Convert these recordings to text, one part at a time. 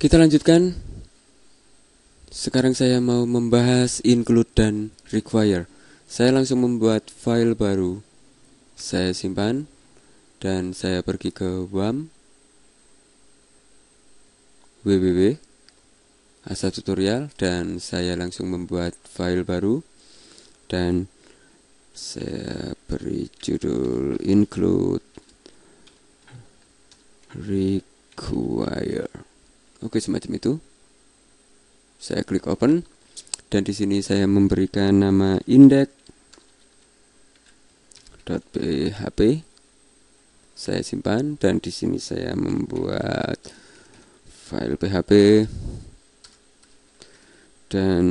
Kita lanjutkan. Sekarang saya mau membahas include dan require. Saya langsung membuat file baru. Saya simpan dan saya pergi ke WAM www asal tutorial dan saya langsung membuat file baru dan saya beri judul include require oke semacam itu saya klik open dan di sini saya memberikan nama php saya simpan dan di sini saya membuat file PHP dan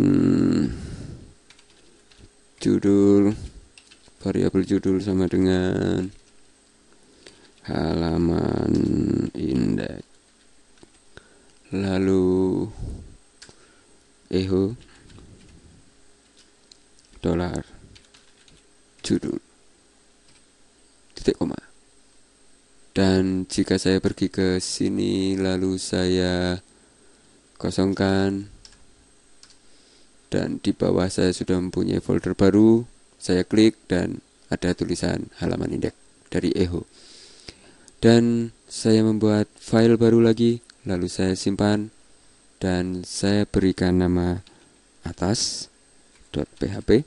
judul variabel judul sama dengan halaman indeks lalu eho dolar judul titik koma dan jika saya pergi ke sini lalu saya kosongkan dan di bawah saya sudah mempunyai folder baru saya klik dan ada tulisan halaman indeks dari Eho. Dan saya membuat file baru lagi, lalu saya simpan dan saya berikan nama atas.php.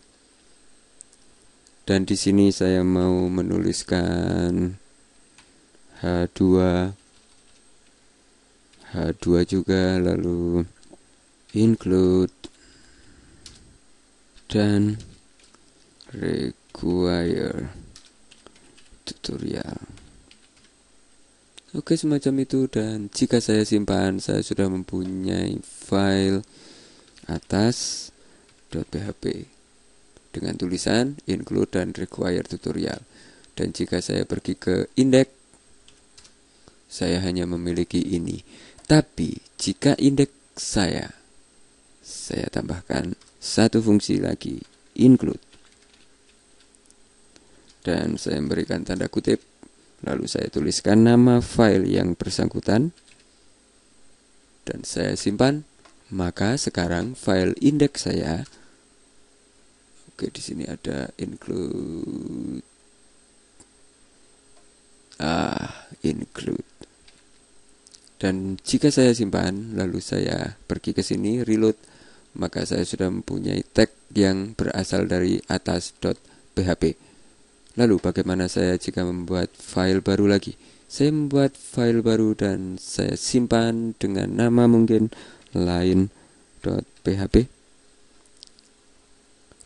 Dan di sini saya mau menuliskan H2 H2 juga lalu include dan require tutorial oke semacam itu dan jika saya simpan saya sudah mempunyai file atas .php dengan tulisan include dan require tutorial dan jika saya pergi ke indeks saya hanya memiliki ini tapi jika indeks saya saya tambahkan satu fungsi lagi include dan saya memberikan tanda kutip lalu saya tuliskan nama file yang bersangkutan dan saya simpan maka sekarang file indeks saya oke di sini ada include ah include dan jika saya simpan lalu saya pergi ke sini reload maka saya sudah mempunyai tag yang berasal dari atas php Lalu bagaimana saya jika membuat file baru lagi? Saya membuat file baru dan saya simpan dengan nama mungkin lain.php.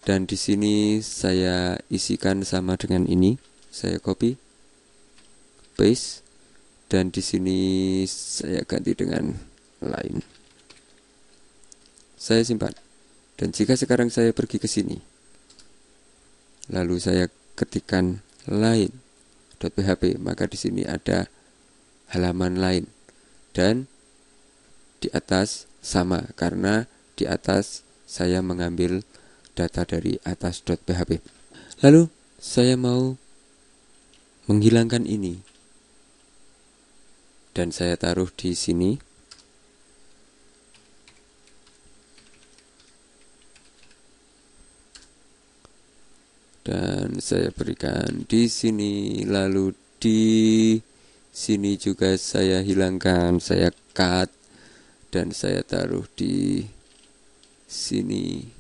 Dan di sini saya isikan sama dengan ini. Saya copy, paste, dan di sini saya ganti dengan lain. Saya simpan. Dan jika sekarang saya pergi ke sini, lalu saya ketikan lain .php maka di sini ada halaman lain dan di atas sama karena di atas saya mengambil data dari atas .php Lalu saya mau menghilangkan ini dan saya taruh di sini dan saya berikan di sini lalu di sini juga saya hilangkan saya cut dan saya taruh di sini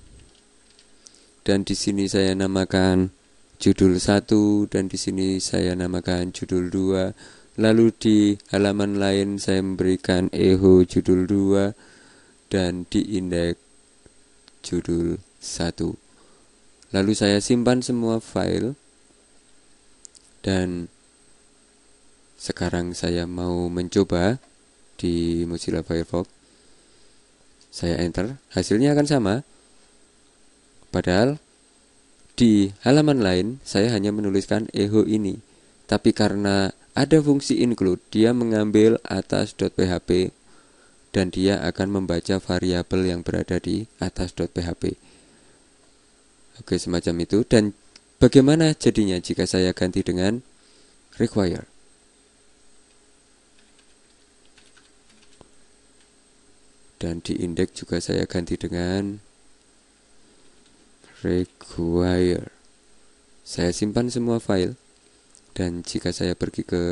dan di sini saya namakan judul satu dan di sini saya namakan judul dua lalu di halaman lain saya memberikan eho judul dua dan di indeks judul satu Lalu saya simpan semua file dan sekarang saya mau mencoba di Mozilla Firefox. Saya enter, hasilnya akan sama. Padahal di halaman lain saya hanya menuliskan echo ini. Tapi karena ada fungsi include, dia mengambil atas.php dan dia akan membaca variabel yang berada di atas.php. Oke, semacam itu. Dan bagaimana jadinya jika saya ganti dengan require? Dan di indeks juga saya ganti dengan require. Saya simpan semua file. Dan jika saya pergi ke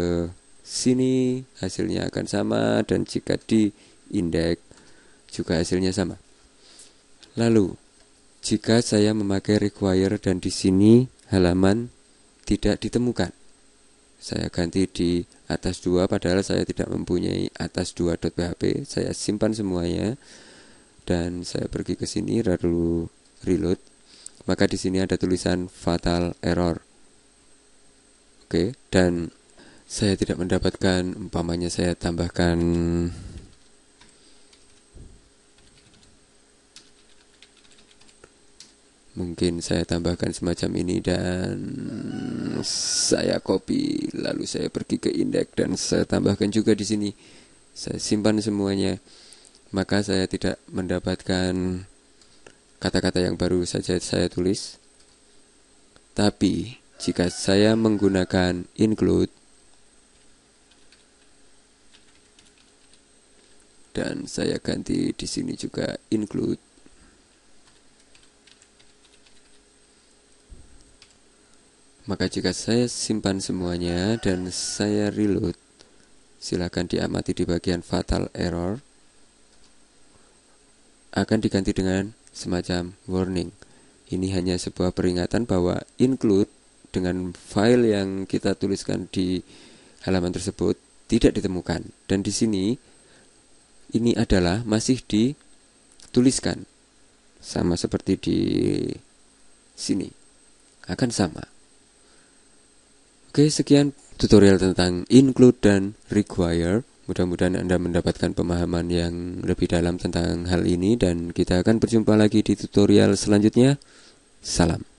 sini, hasilnya akan sama. Dan jika di indeks juga hasilnya sama. Lalu, jika saya memakai require dan di sini halaman tidak ditemukan. Saya ganti di atas 2 padahal saya tidak mempunyai atas 2.php. Saya simpan semuanya dan saya pergi ke sini lalu reload. Maka di sini ada tulisan fatal error. Oke, dan saya tidak mendapatkan umpamanya saya tambahkan mungkin saya tambahkan semacam ini dan saya copy lalu saya pergi ke indeks dan saya tambahkan juga di sini saya simpan semuanya maka saya tidak mendapatkan kata-kata yang baru saja saya tulis tapi jika saya menggunakan include dan saya ganti di sini juga include Maka jika saya simpan semuanya dan saya reload, silakan diamati di bagian fatal error, akan diganti dengan semacam warning. Ini hanya sebuah peringatan bahwa include dengan file yang kita tuliskan di halaman tersebut tidak ditemukan. Dan di sini ini adalah masih dituliskan sama seperti di sini. Akan sama. Oke, sekian tutorial tentang include dan require. Mudah-mudahan Anda mendapatkan pemahaman yang lebih dalam tentang hal ini dan kita akan berjumpa lagi di tutorial selanjutnya. Salam.